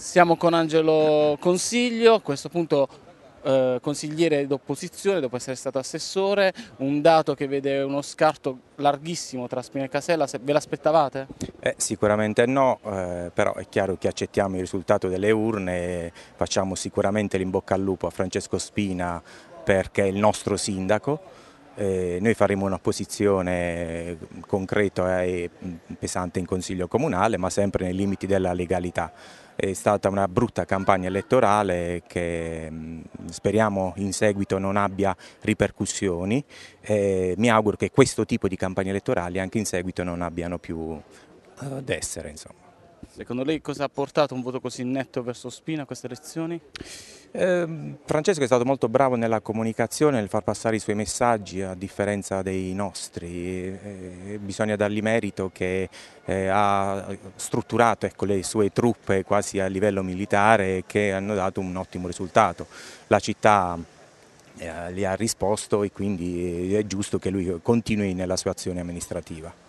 Siamo con Angelo Consiglio, a questo punto eh, consigliere d'opposizione dopo essere stato assessore, un dato che vede uno scarto larghissimo tra Spina e Casella, ve l'aspettavate? Eh, sicuramente no, eh, però è chiaro che accettiamo il risultato delle urne e facciamo sicuramente l'imbocca al lupo a Francesco Spina perché è il nostro sindaco eh, noi faremo una posizione eh, concreta eh, e mm, pesante in Consiglio Comunale, ma sempre nei limiti della legalità. È stata una brutta campagna elettorale che mm, speriamo in seguito non abbia ripercussioni. Eh, mi auguro che questo tipo di campagne elettorali anche in seguito non abbiano più ad essere. Insomma. Secondo lei cosa ha portato un voto così netto verso Spina a queste elezioni? Ehm, Francesco è stato molto bravo nella comunicazione, nel far passare i suoi messaggi a differenza dei nostri, bisogna dargli merito che eh, ha strutturato ecco, le sue truppe quasi a livello militare che hanno dato un ottimo risultato. La città gli eh, ha risposto e quindi eh, è giusto che lui continui nella sua azione amministrativa.